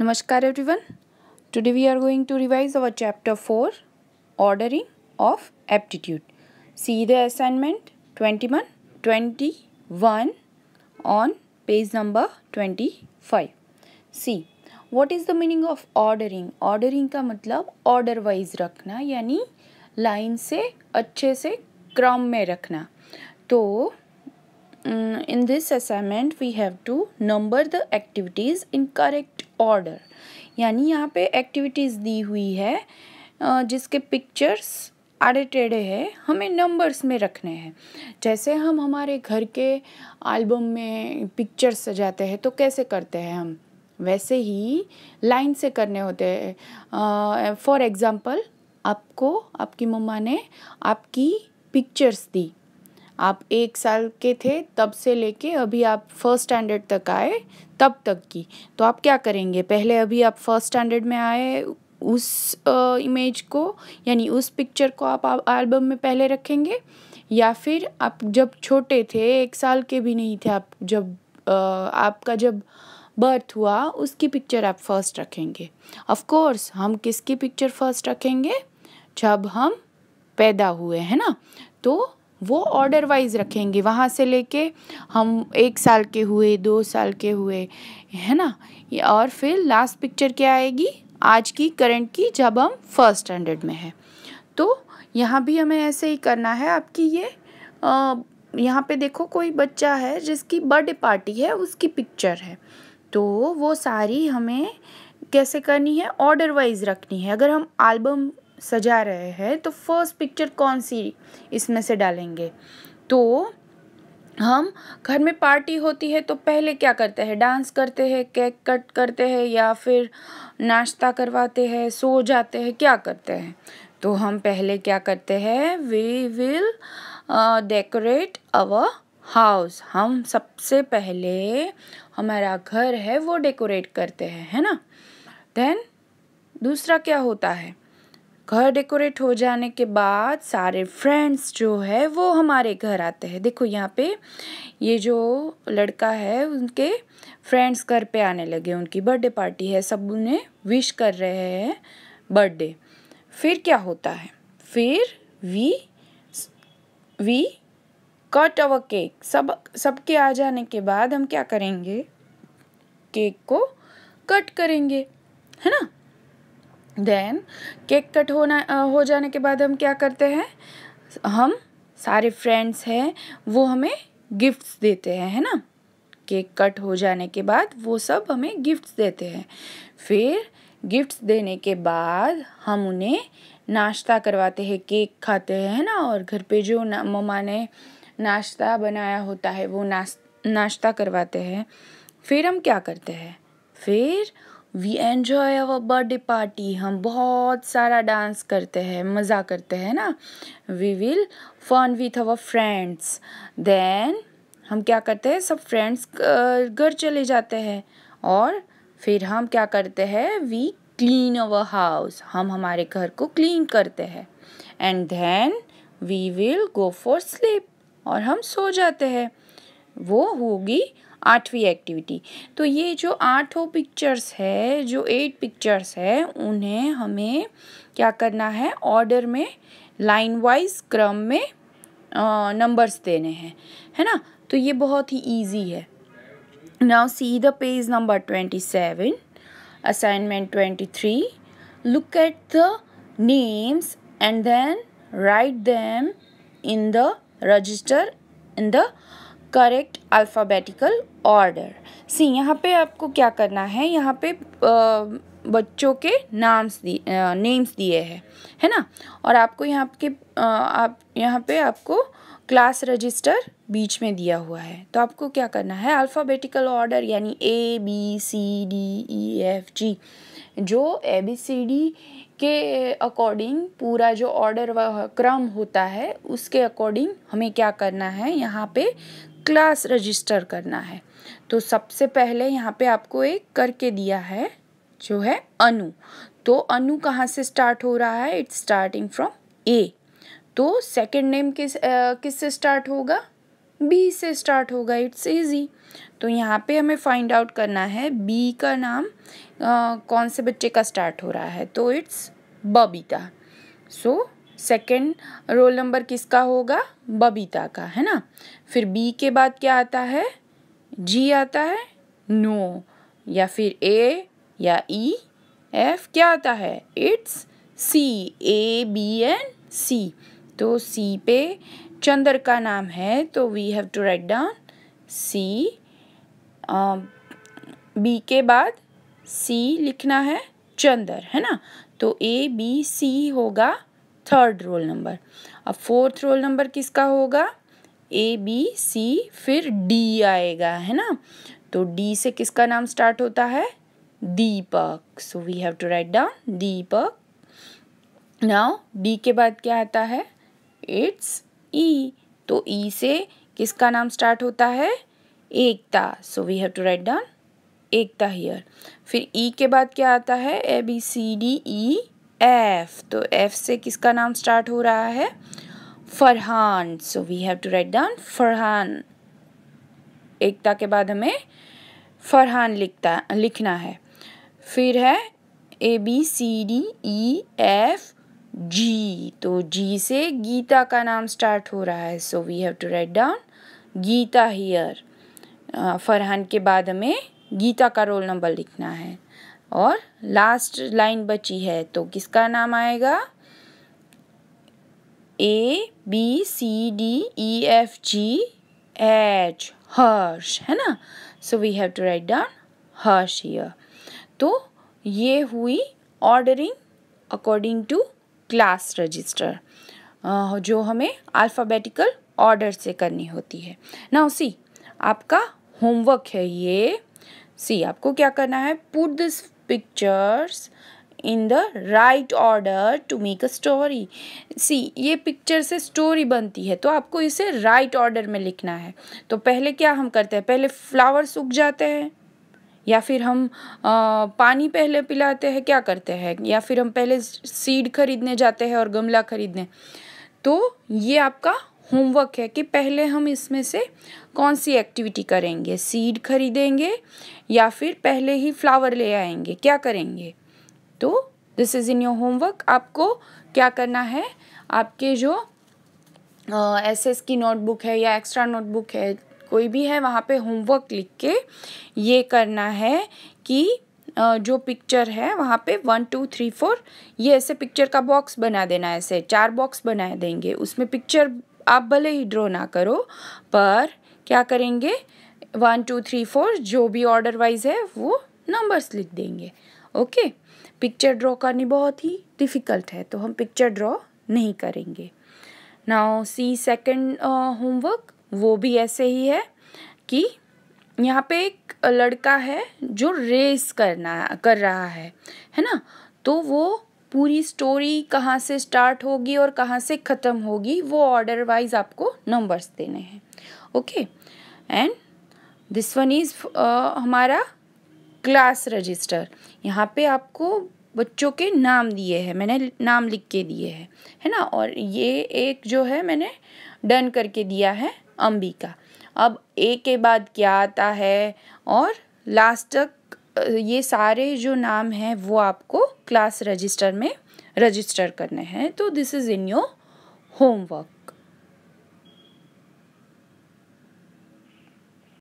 नमस्कार everyone today we are going to revise our chapter four ordering of aptitude see the assignment twenty one twenty one on page number twenty five see what is the meaning of ordering ordering का मतलब order wise रखना यानी line से अच्छे से क्रम में रखना तो Mm, in this assignment we have to number the activities in correct order यानी यहाँ पे activities दी हुई है जिसके pictures आड़े टेढ़े हैं हमें नंबर्स में रखने हैं जैसे हम हमारे घर के एल्बम में पिक्चर्स सजाते हैं तो कैसे करते हैं हम वैसे ही लाइन से करने होते हैं फॉर एग्ज़ाम्पल आपको आपकी मम्मा ने आपकी पिक्चर्स दी आप एक साल के थे तब से लेके अभी आप फर्स्ट स्टैंडर्ड तक आए तब तक की तो आप क्या करेंगे पहले अभी आप फर्स्ट स्टैंडर्ड में आए उस इमेज को यानी उस पिक्चर को आप एल्बम में पहले रखेंगे या फिर आप जब छोटे थे एक साल के भी नहीं थे आप जब आ, आपका जब बर्थ हुआ उसकी पिक्चर आप फर्स्ट रखेंगे ऑफ कोर्स हम किसकी पिक्चर फर्स्ट रखेंगे जब हम पैदा हुए है ना तो वो ऑर्डर वाइज रखेंगे वहाँ से लेके हम एक साल के हुए दो साल के हुए है ना और फिर लास्ट पिक्चर क्या आएगी आज की करंट की जब हम फर्स्ट स्टैंडर्ड में है तो यहाँ भी हमें ऐसे ही करना है आपकी ये आ, यहाँ पे देखो कोई बच्चा है जिसकी बर्थडे पार्टी है उसकी पिक्चर है तो वो सारी हमें कैसे करनी है ऑर्डर वाइज रखनी है अगर हम एल्बम सजा रहे हैं तो फर्स्ट पिक्चर कौन सी इसमें से डालेंगे तो हम घर में पार्टी होती है तो पहले क्या करते हैं डांस करते हैं केक कट करते हैं या फिर नाश्ता करवाते हैं सो जाते हैं क्या करते हैं तो हम पहले क्या करते हैं we will decorate our house हम सबसे पहले हमारा घर है वो डेकोरेट करते हैं है ना देन दूसरा क्या होता है घर डेकोरेट हो जाने के बाद सारे फ्रेंड्स जो है वो हमारे घर आते हैं देखो यहाँ पे ये जो लड़का है उनके फ्रेंड्स घर पे आने लगे उनकी बर्थडे पार्टी है सब उन्हें विश कर रहे हैं बर्थडे फिर क्या होता है फिर we we cut our cake सब सबके आ जाने के बाद हम क्या करेंगे केक को कट करेंगे है ना देन केक कट होना हो जाने के बाद हम क्या करते हैं हम सारे फ्रेंड्स हैं वो हमें गिफ्ट्स देते हैं है ना केक कट हो जाने के बाद वो सब हमें गिफ्ट्स देते हैं फिर गिफ्ट्स देने के बाद हम उन्हें नाश्ता करवाते हैं केक खाते हैं है ना और घर पे जो मम्मा ने नाश्ता बनाया होता है वो नाश नाश्ता करवाते हैं फिर हम क्या करते हैं फिर we enjoy our birthday party हम बहुत सारा डांस करते हैं मज़ा करते हैं ना we will fun with our friends then हम क्या करते हैं सब फ्रेंड्स घर चले जाते हैं और फिर हम क्या करते हैं वी क्लीन अवर हाउस हम हमारे घर को क्लीन करते हैं and then we will go for sleep और हम सो जाते हैं वो होगी आठवीं एक्टिविटी तो ये जो आठों पिक्चर्स है जो एट पिक्चर्स है उन्हें हमें क्या करना है ऑर्डर में लाइन वाइज क्रम में नंबर्स देने हैं है ना तो ये बहुत ही ईजी है now see the page number twenty seven assignment twenty three look at the names and then write them in the register in the correct alphabetical order see यहाँ पे आपको क्या करना है यहाँ पे आ, बच्चों के नाम्स दिए नेम्स दिए हैं है ना और आपको यहाँ के आप यहाँ पे आपको क्लास रजिस्टर बीच में दिया हुआ है तो आपको क्या करना है अल्फ़ाबेटिकल ऑर्डर यानी A B C D E F G जो ए बी सी डी के अकॉर्डिंग पूरा जो ऑर्डर क्रम होता है उसके अकॉर्डिंग हमें क्या करना है यहाँ पे क्लास रजिस्टर करना है तो सबसे पहले यहाँ पे आपको एक करके दिया है जो है अनु तो अनु कहाँ से स्टार्ट हो रहा है इट्स स्टार्टिंग फ्रॉम ए तो सेकंड नेम किस किस से स्टार्ट होगा बी से स्टार्ट होगा इट्स इजी तो यहाँ पे हमें फाइंड आउट करना है बी का नाम आ, कौन से बच्चे का स्टार्ट हो रहा है तो it's Babita so so, second roll number किसका होगा बबीता का है ना फिर बी के बाद क्या आता है जी आता है नो या फिर ए या ई e, एफ क्या आता है it's C A B N C तो सी पे चंद्र का नाम है तो we have to write down C B के बाद सी लिखना है चंदर है ना तो ए बी सी होगा थर्ड रोल नंबर अब फोर्थ रोल नंबर किसका होगा ए बी सी फिर डी आएगा है ना तो डी से किसका नाम स्टार्ट होता है Deepak so we have to write down Deepak now D के बाद क्या आता है इट्स ई e. तो ई e से किसका नाम स्टार्ट होता है Ekta so we have to write down Ekta here फिर ई e के बाद क्या आता है A B C D E F तो एफ से किसका नाम स्टार्ट हो रहा है Farhan so we have to write down Farhan Ekta के बाद हमें फरहान लिखता लिखना है फिर है A B C D E F G तो जी से गीता का नाम स्टार्ट हो रहा है so we have to write down Geeta here Farhan के बाद हमें गीता का रोल नंबर लिखना है और लास्ट लाइन बची है तो किसका नाम आएगा A B C D E F G H Harsh है ना so we have to write down Harsh here तो ये हुई ordering according to class register जो हमें अल्फ़ाबेटिकल ऑर्डर से करनी होती है ना सी आपका होमवर्क है ये सी आपको क्या करना है put this pictures in the right order to make a story see ये पिक्चर से स्टोरी बनती है तो आपको इसे राइट right ऑर्डर में लिखना है तो पहले क्या हम करते हैं पहले फ्लावर्स उग जाते हैं या फिर हम आ, पानी पहले पिलाते हैं क्या करते हैं या फिर हम पहले सीड खरीदने जाते हैं और गमला खरीदने तो ये आपका होमवर्क है कि पहले हम इसमें से कौन सी एक्टिविटी करेंगे सीड खरीदेंगे या फिर पहले ही फ्लावर ले आएंगे क्या करेंगे तो this is in your homework आपको क्या करना है आपके जो एस एस की नोटबुक है या एक्स्ट्रा नोटबुक है कोई भी है वहाँ पे होमवर्क लिख के ये करना है कि जो पिक्चर है वहाँ पे वन टू थ्री फोर ये ऐसे पिक्चर का बॉक्स बना देना ऐसे चार बॉक्स बना देंगे उसमें पिक्चर आप भले ही ड्रॉ ना करो पर क्या करेंगे वन टू थ्री फोर जो भी ऑर्डर वाइज है वो नंबर्स लिख देंगे ओके पिक्चर ड्रॉ करनी बहुत ही डिफ़िकल्ट है तो हम पिक्चर ड्रॉ नहीं करेंगे नाउ सी सेकंड होमवर्क वो भी ऐसे ही है कि यहाँ पे एक लड़का है जो रेस करना कर रहा है है ना तो वो पूरी स्टोरी कहाँ से स्टार्ट होगी और कहाँ से ख़त्म होगी वो ऑर्डर वाइज आपको नंबर्स देने हैं okay and this one is हमारा क्लास रजिस्टर यहाँ पे आपको बच्चों के नाम दिए हैं मैंने नाम लिख के दिए हैं है ना और ये एक जो है मैंने डन करके दिया है अंबिका अब ए के बाद क्या आता है और लास्ट तक ये सारे जो नाम हैं वो आपको क्लास रजिस्टर में रजिस्टर करने हैं तो this is in your homework